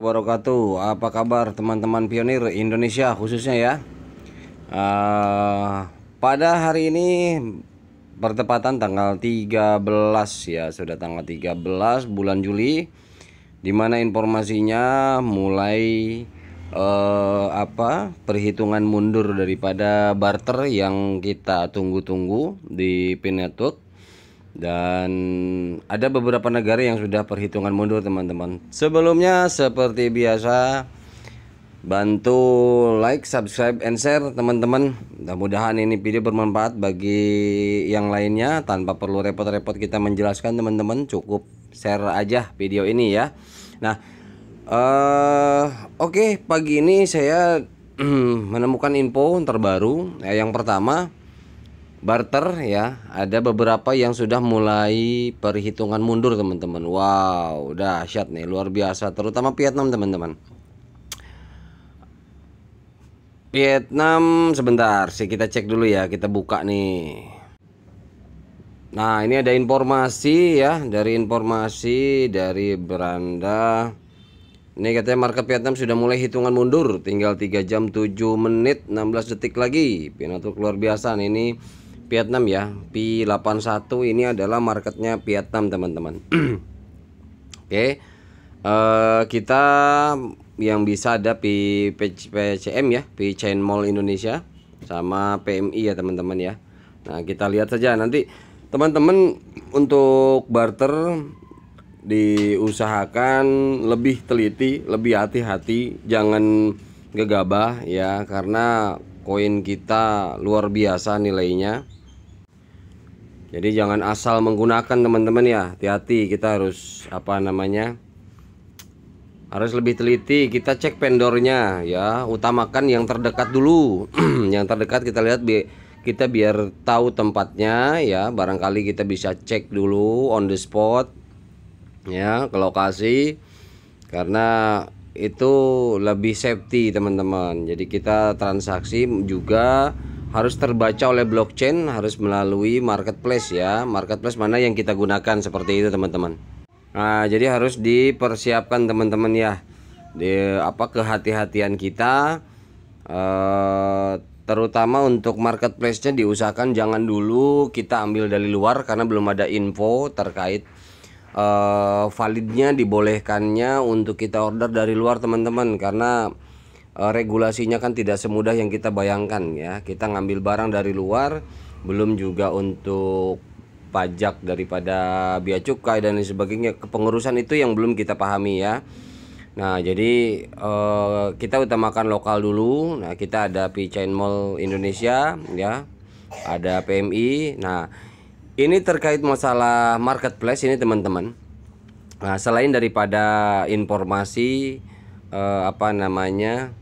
wabarakatuh apa kabar teman-teman pionir Indonesia khususnya ya uh, pada hari ini bertepatan tanggal 13 ya sudah tanggal 13 bulan Juli dimana informasinya mulai uh, apa perhitungan mundur daripada barter yang kita tunggu-tunggu di P Network dan ada beberapa negara yang sudah perhitungan mundur teman-teman. Sebelumnya seperti biasa bantu like, subscribe, and share teman-teman. Mudah-mudahan ini video bermanfaat bagi yang lainnya tanpa perlu repot-repot kita menjelaskan teman-teman. Cukup share aja video ini ya. Nah, uh, oke okay, pagi ini saya menemukan info terbaru. Ya, yang pertama barter ya ada beberapa yang sudah mulai perhitungan mundur teman-teman wow dahsyat nih luar biasa terutama Vietnam teman-teman Vietnam sebentar sih kita cek dulu ya kita buka nih nah ini ada informasi ya dari informasi dari beranda ini katanya market Vietnam sudah mulai hitungan mundur tinggal 3 jam 7 menit 16 detik lagi pinatuk luar biasa nih ini Vietnam ya P81 ini adalah marketnya Vietnam teman-teman oke okay. uh, eh, kita yang bisa ada P PCM ya P Chain Mall Indonesia sama PMI ya teman-teman ya Nah kita lihat saja nanti teman-teman untuk barter diusahakan lebih teliti lebih hati-hati jangan gegabah ya karena koin kita luar biasa nilainya jadi jangan asal menggunakan teman-teman ya hati-hati kita harus apa namanya harus lebih teliti kita cek vendornya ya utamakan yang terdekat dulu yang terdekat kita lihat bi kita biar tahu tempatnya ya barangkali kita bisa cek dulu on the spot ya ke lokasi karena itu lebih safety teman-teman jadi kita transaksi juga harus terbaca oleh blockchain harus melalui marketplace ya marketplace mana yang kita gunakan seperti itu teman-teman nah jadi harus dipersiapkan teman-teman ya di apa kehati-hatian kita eh, terutama untuk marketplace-nya diusahakan jangan dulu kita ambil dari luar karena belum ada info terkait eh, validnya dibolehkannya untuk kita order dari luar teman-teman karena Eh, regulasinya kan tidak semudah yang kita bayangkan ya. Kita ngambil barang dari luar, belum juga untuk pajak daripada biaya cukai dan lain sebagainya. Kepengurusan itu yang belum kita pahami ya. Nah, jadi uh, kita utamakan lokal dulu. Nah, kita ada P-Chain Mall Indonesia ya. Ada PMI. Nah, ini terkait masalah marketplace ini teman-teman. Nah, selain daripada informasi eh, apa namanya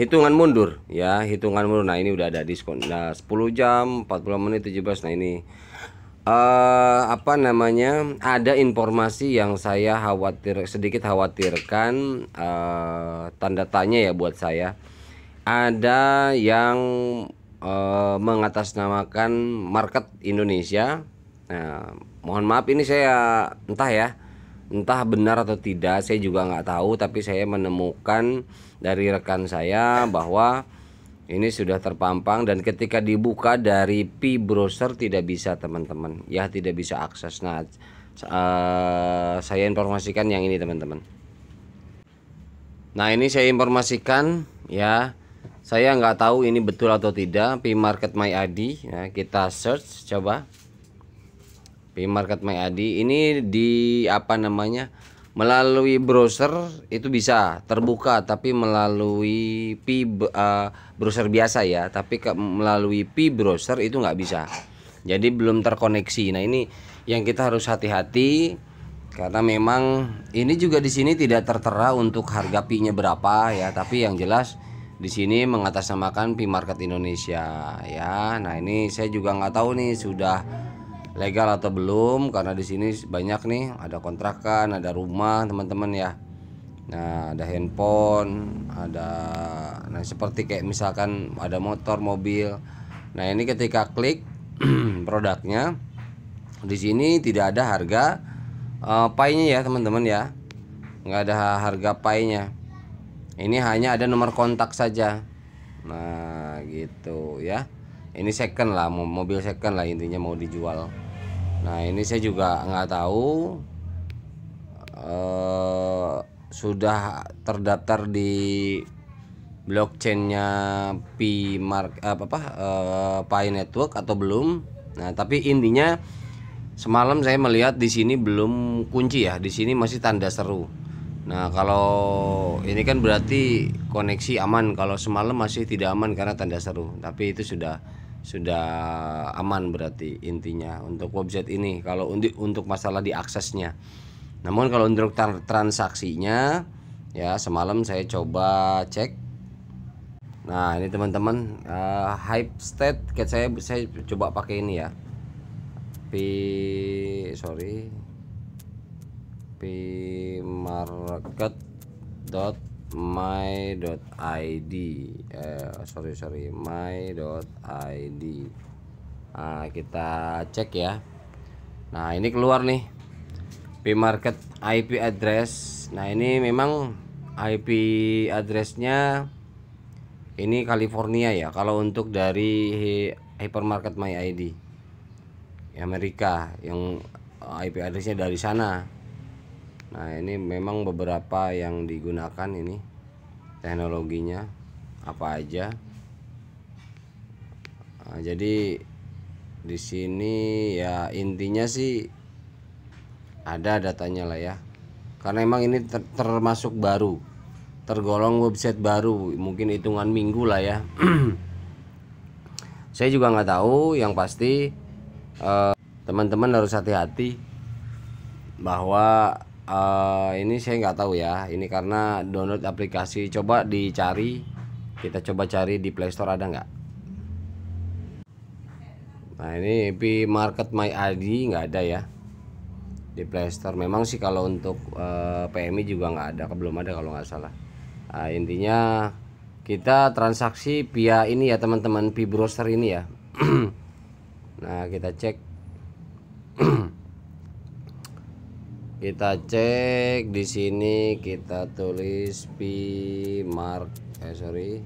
hitungan mundur ya hitungan mundur nah ini udah ada diskon nah 10 jam 40 menit 17 nah ini uh, apa namanya ada informasi yang saya khawatir sedikit khawatirkan uh, tanda tanya ya buat saya ada yang uh, mengatasnamakan market Indonesia nah mohon maaf ini saya entah ya entah benar atau tidak saya juga nggak tahu tapi saya menemukan dari rekan saya bahwa ini sudah terpampang dan ketika dibuka dari P browser tidak bisa teman-teman ya tidak bisa akses nah uh, saya informasikan yang ini teman-teman nah ini saya informasikan ya saya nggak tahu ini betul atau tidak P market my ID ya, kita search coba V Market My Adi ini di apa namanya melalui browser itu bisa terbuka tapi melalui P uh, browser biasa ya tapi ke, melalui P browser itu nggak bisa jadi belum terkoneksi nah ini yang kita harus hati-hati karena memang ini juga di sini tidak tertera untuk harga P-nya berapa ya tapi yang jelas di sini mengatasnamakan P Market Indonesia ya nah ini saya juga nggak tahu nih sudah legal atau belum karena di sini banyak nih ada kontrakan ada rumah teman-teman ya nah ada handphone ada nah seperti kayak misalkan ada motor mobil nah ini ketika klik produknya di sini tidak ada harga uh, paynya ya teman-teman ya nggak ada harga paynya ini hanya ada nomor kontak saja nah gitu ya ini second lah mobil second lah intinya mau dijual nah ini saya juga nggak tahu eh, sudah terdaftar di blockchainnya P Mark eh, apa apa eh, Pi Network atau belum nah tapi intinya semalam saya melihat di sini belum kunci ya di sini masih tanda seru Nah kalau ini kan berarti koneksi aman Kalau semalam masih tidak aman karena tanda seru Tapi itu sudah sudah aman berarti intinya untuk website ini kalau untuk untuk masalah diaksesnya namun kalau untuk transaksinya ya semalam saya coba cek nah ini teman-teman uh, hype state cat saya saya coba pakai ini ya p sorry p market dot my.id eh sorry sorry my.id nah kita cek ya nah ini keluar nih P market IP address nah ini memang IP addressnya ini California ya kalau untuk dari hypermarket my ID Amerika yang IP addressnya dari sana Nah ini memang beberapa yang digunakan ini teknologinya apa aja. Nah, jadi di sini ya intinya sih ada datanya lah ya. Karena emang ini ter termasuk baru, tergolong website baru, mungkin hitungan minggu lah ya. Saya juga nggak tahu, yang pasti eh, teman-teman harus hati-hati bahwa uh, ini saya nggak tahu ya ini karena download aplikasi coba dicari kita coba cari di Play Store ada nggak nah ini IP Market My ID nggak ada ya di Play Store memang sih kalau untuk uh, eh, PMI juga nggak ada belum ada kalau nggak salah nah, intinya kita transaksi via ini ya teman-teman pi browser ini ya nah kita cek kita cek di sini kita tulis p mark eh sorry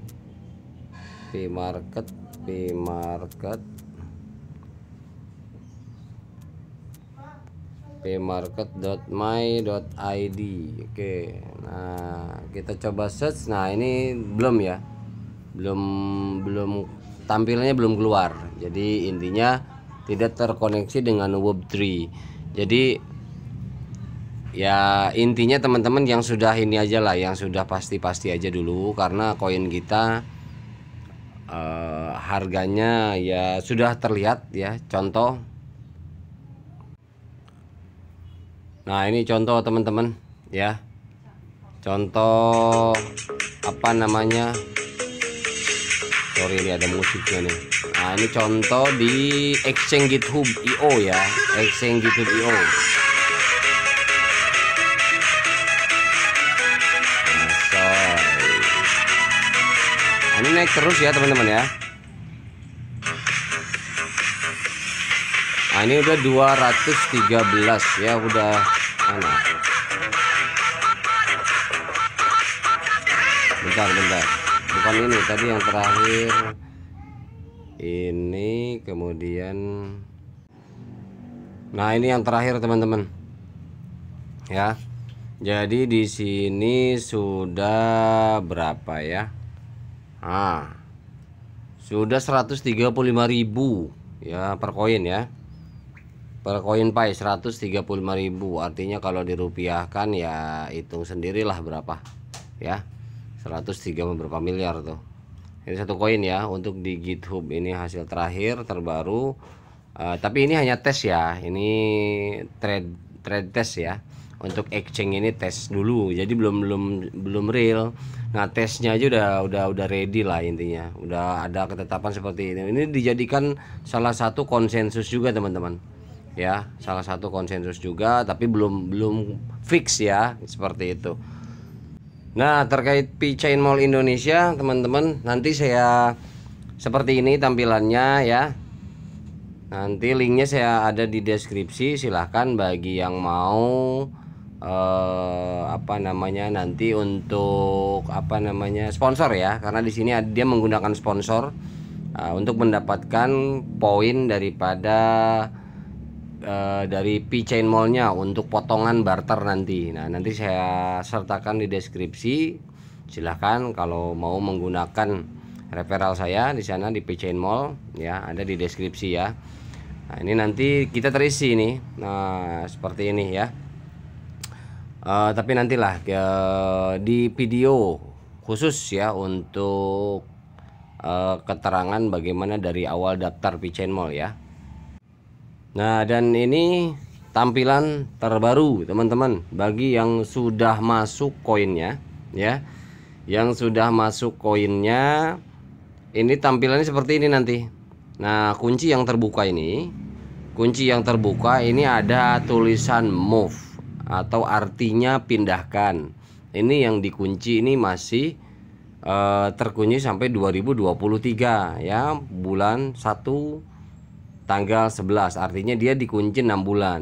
p market p market p market my id oke nah kita coba search nah ini belum ya belum belum tampilnya belum keluar jadi intinya tidak terkoneksi dengan web3 jadi ya intinya teman-teman yang sudah ini aja lah yang sudah pasti-pasti aja dulu karena koin kita uh, harganya ya sudah terlihat ya contoh nah ini contoh teman-teman ya contoh apa namanya sorry ini ada musiknya nih nah ini contoh di exchange github io ya exchange github io ini naik terus ya teman-teman ya nah ini udah 213 ya udah mana bentar bentar bukan ini tadi yang terakhir ini kemudian nah ini yang terakhir teman-teman ya jadi di sini sudah berapa ya ah sudah 135.000 ya per koin ya per koin pai 135.000 artinya kalau dirupiahkan ya hitung sendirilah berapa ya 103 berapa miliar tuh ini satu koin ya untuk di github ini hasil terakhir terbaru uh, tapi ini hanya tes ya ini trade trade test ya untuk exchange ini tes dulu jadi belum belum belum real Nah tesnya aja udah udah udah ready lah intinya udah ada ketetapan seperti ini ini dijadikan salah satu konsensus juga teman-teman ya salah satu konsensus juga tapi belum belum fix ya seperti itu nah terkait P Chain Mall Indonesia teman-teman nanti saya seperti ini tampilannya ya nanti linknya saya ada di deskripsi silahkan bagi yang mau eh, apa namanya nanti untuk apa namanya sponsor ya karena di sini dia menggunakan sponsor eh, untuk mendapatkan poin daripada eh, dari P Chain Mallnya untuk potongan barter nanti. Nah nanti saya sertakan di deskripsi. Silahkan kalau mau menggunakan referral saya di sana di chain Mall ya ada di deskripsi ya nah ini nanti kita terisi nih nah seperti ini ya Uh, tapi nantilah uh, di video khusus ya untuk uh, keterangan bagaimana dari awal daftar Pichain Mall ya. Nah, dan ini tampilan terbaru teman-teman bagi yang sudah masuk koinnya ya. Yang sudah masuk koinnya ini tampilannya seperti ini nanti. Nah, kunci yang terbuka ini kunci yang terbuka ini ada tulisan move atau artinya pindahkan. Ini yang dikunci ini masih e, terkunci sampai 2023 ya, bulan 1 tanggal 11. Artinya dia dikunci 6 bulan.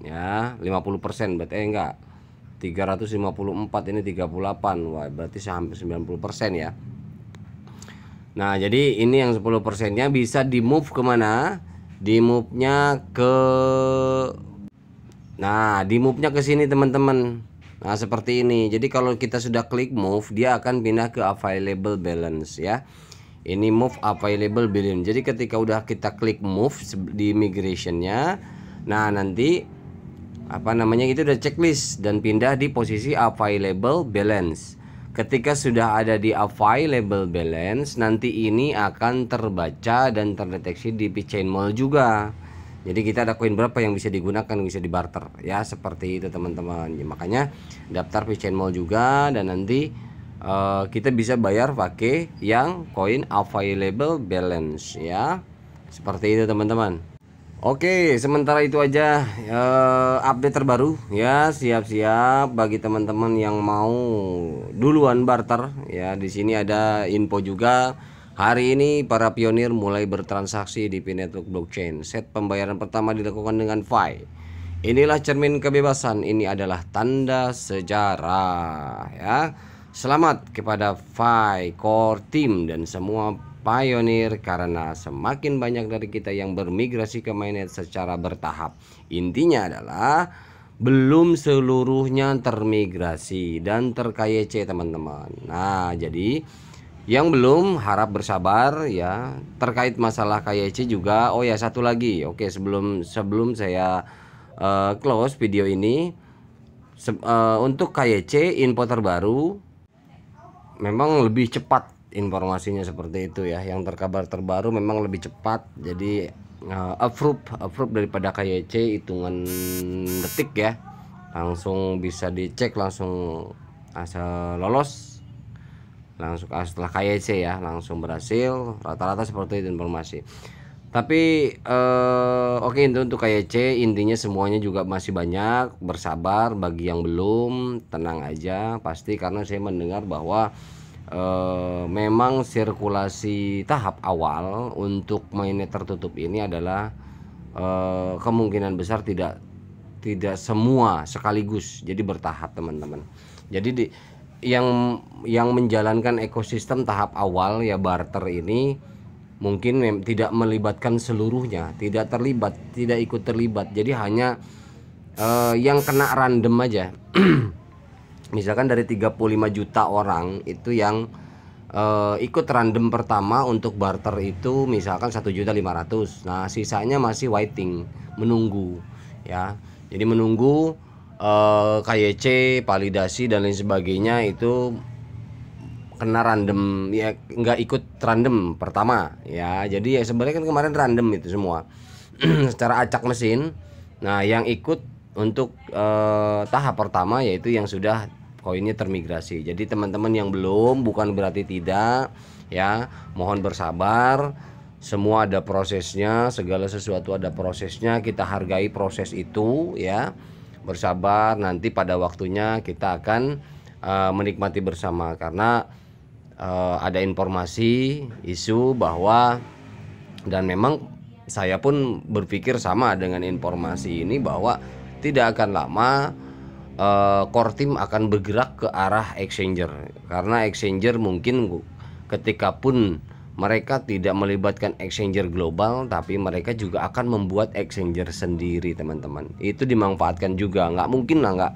Ya, 50% berarti eh, enggak. 354 ini 38. Wah, berarti sampai 90% ya. Nah, jadi ini yang 10%-nya bisa di move kemana? Di move-nya ke Nah, di move-nya ke sini teman-teman. Nah, seperti ini. Jadi kalau kita sudah klik move, dia akan pindah ke available balance ya. Ini move available balance. Jadi ketika udah kita klik move di migration-nya, nah nanti apa namanya itu udah checklist dan pindah di posisi available balance. Ketika sudah ada di available balance, nanti ini akan terbaca dan terdeteksi di chain mall juga jadi kita ada koin berapa yang bisa digunakan yang bisa dibarter ya seperti itu teman-teman ya, makanya daftar VChain Mall juga dan nanti uh, kita bisa bayar pakai yang koin available balance ya seperti itu teman-teman Oke, sementara itu aja uh, update terbaru ya. Siap-siap bagi teman-teman yang mau duluan barter ya. Di sini ada info juga Hari ini para pionir mulai bertransaksi di P-Network blockchain. Set pembayaran pertama dilakukan dengan Fi. Inilah cermin kebebasan, ini adalah tanda sejarah ya. Selamat kepada Fi Core Team dan semua pionir karena semakin banyak dari kita yang bermigrasi ke mainnet secara bertahap. Intinya adalah belum seluruhnya termigrasi dan C teman-teman. Nah, jadi yang belum harap bersabar ya. Terkait masalah KYC juga. Oh ya satu lagi. Oke, sebelum sebelum saya uh, close video ini se uh, untuk KYC info terbaru memang lebih cepat informasinya seperti itu ya. Yang terkabar terbaru memang lebih cepat. Jadi uh, approve approve daripada KYC hitungan detik ya. Langsung bisa dicek langsung asal lolos langsung ah, setelah KYC ya langsung berhasil rata-rata seperti itu informasi tapi eh, oke okay, untuk KYC intinya semuanya juga masih banyak bersabar bagi yang belum tenang aja pasti karena saya mendengar bahwa eh, memang sirkulasi tahap awal untuk mainnet tertutup ini adalah eh, kemungkinan besar tidak tidak semua sekaligus jadi bertahap teman-teman jadi di yang yang menjalankan ekosistem tahap awal ya barter ini mungkin tidak melibatkan seluruhnya, tidak terlibat, tidak ikut terlibat. Jadi hanya uh, yang kena random aja. Misalkan dari 35 juta orang itu yang uh, ikut random pertama untuk barter itu misalkan 1 juta 500. Nah, sisanya masih waiting, menunggu ya. Jadi menunggu uh, eh, KYC, validasi dan lain sebagainya itu kena random ya nggak ikut random pertama ya jadi ya sebenarnya kan kemarin random itu semua secara acak mesin nah yang ikut untuk uh, tahap pertama yaitu yang sudah koinnya termigrasi jadi teman-teman yang belum bukan berarti tidak ya mohon bersabar semua ada prosesnya segala sesuatu ada prosesnya kita hargai proses itu ya bersabar nanti pada waktunya kita akan uh, menikmati bersama karena uh, ada informasi isu bahwa dan memang saya pun berpikir sama dengan informasi ini bahwa tidak akan lama uh, core team akan bergerak ke arah exchanger karena exchanger mungkin ketika pun mereka tidak melibatkan exchanger global tapi mereka juga akan membuat exchanger sendiri teman-teman itu dimanfaatkan juga nggak mungkin lah nggak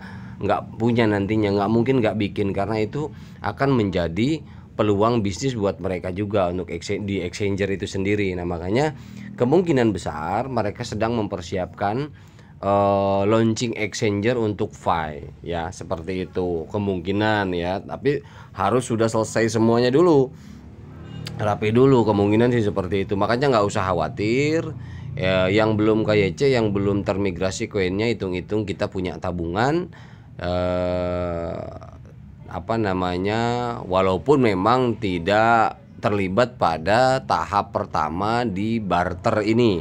nggak punya nantinya nggak mungkin nggak bikin karena itu akan menjadi peluang bisnis buat mereka juga untuk di exchanger itu sendiri nah makanya kemungkinan besar mereka sedang mempersiapkan uh, launching exchanger untuk Fi ya seperti itu kemungkinan ya tapi harus sudah selesai semuanya dulu rapi dulu kemungkinan sih seperti itu makanya nggak usah khawatir ya, yang belum KYC yang belum termigrasi koinnya hitung-hitung kita punya tabungan eh, apa namanya walaupun memang tidak terlibat pada tahap pertama di barter ini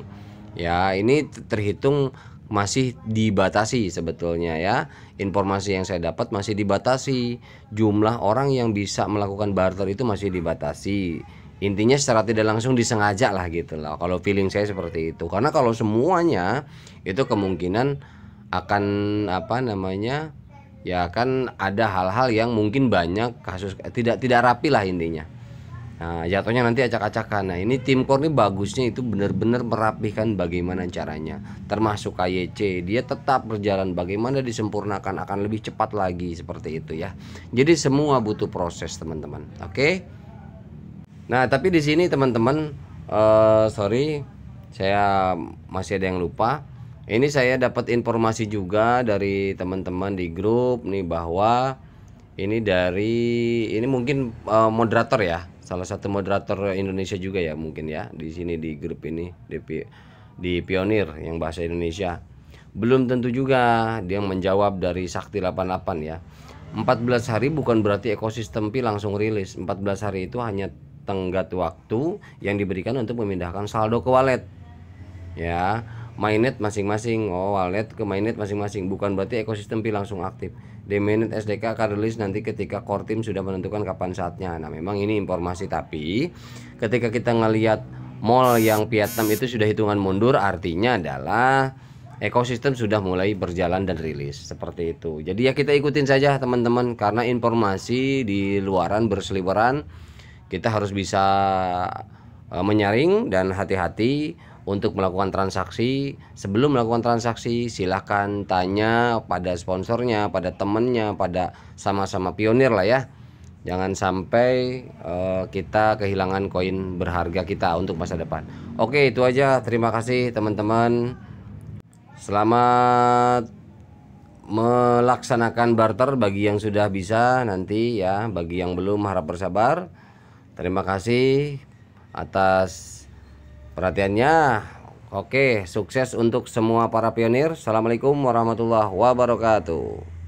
ya ini terhitung masih dibatasi sebetulnya ya. Informasi yang saya dapat masih dibatasi. Jumlah orang yang bisa melakukan barter itu masih dibatasi. Intinya secara tidak langsung disengaja lah gitu loh. Kalau feeling saya seperti itu. Karena kalau semuanya itu kemungkinan akan apa namanya? Ya akan ada hal-hal yang mungkin banyak kasus tidak tidak rapi lah intinya. Nah, jatuhnya nanti acak-acakan. Nah, ini tim core ini bagusnya itu benar-benar merapihkan bagaimana caranya. Termasuk KYC, dia tetap berjalan bagaimana disempurnakan akan lebih cepat lagi seperti itu ya. Jadi semua butuh proses, teman-teman. Oke. Okay? Nah, tapi di sini teman-teman uh, sorry saya masih ada yang lupa. Ini saya dapat informasi juga dari teman-teman di grup nih bahwa ini dari ini mungkin uh, moderator ya salah satu moderator Indonesia juga ya mungkin ya di sini di grup ini di, di pionir yang bahasa Indonesia belum tentu juga dia menjawab dari Sakti 88 ya 14 hari bukan berarti ekosistem pi langsung rilis 14 hari itu hanya tenggat waktu yang diberikan untuk memindahkan saldo ke wallet ya mainnet masing-masing oh wallet ke mainnet masing-masing bukan berarti ekosistem pi langsung aktif di mainnet SDK akan rilis nanti ketika core team sudah menentukan kapan saatnya nah memang ini informasi tapi ketika kita ngelihat mall yang Vietnam itu sudah hitungan mundur artinya adalah ekosistem sudah mulai berjalan dan rilis seperti itu jadi ya kita ikutin saja teman-teman karena informasi di luaran berseliweran kita harus bisa eh, menyaring dan hati-hati untuk melakukan transaksi. Sebelum melakukan transaksi, silahkan tanya pada sponsornya, pada temennya, pada sama-sama pionir lah ya. Jangan sampai uh, kita kehilangan koin berharga kita untuk masa depan. Oke, itu aja. Terima kasih, teman-teman. Selamat melaksanakan barter bagi yang sudah bisa nanti ya, bagi yang belum harap bersabar. Terima kasih atas perhatiannya. Oke, sukses untuk semua para pionir. Assalamualaikum warahmatullahi wabarakatuh.